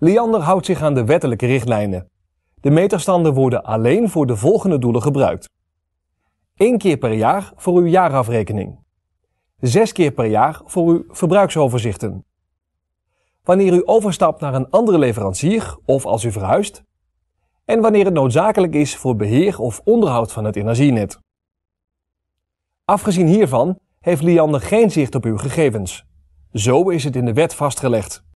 Liander houdt zich aan de wettelijke richtlijnen. De meterstanden worden alleen voor de volgende doelen gebruikt. 1 keer per jaar voor uw jaarafrekening. 6 keer per jaar voor uw verbruiksoverzichten. Wanneer u overstapt naar een andere leverancier of als u verhuist. En wanneer het noodzakelijk is voor beheer of onderhoud van het energienet. Afgezien hiervan heeft Liander geen zicht op uw gegevens. Zo is het in de wet vastgelegd.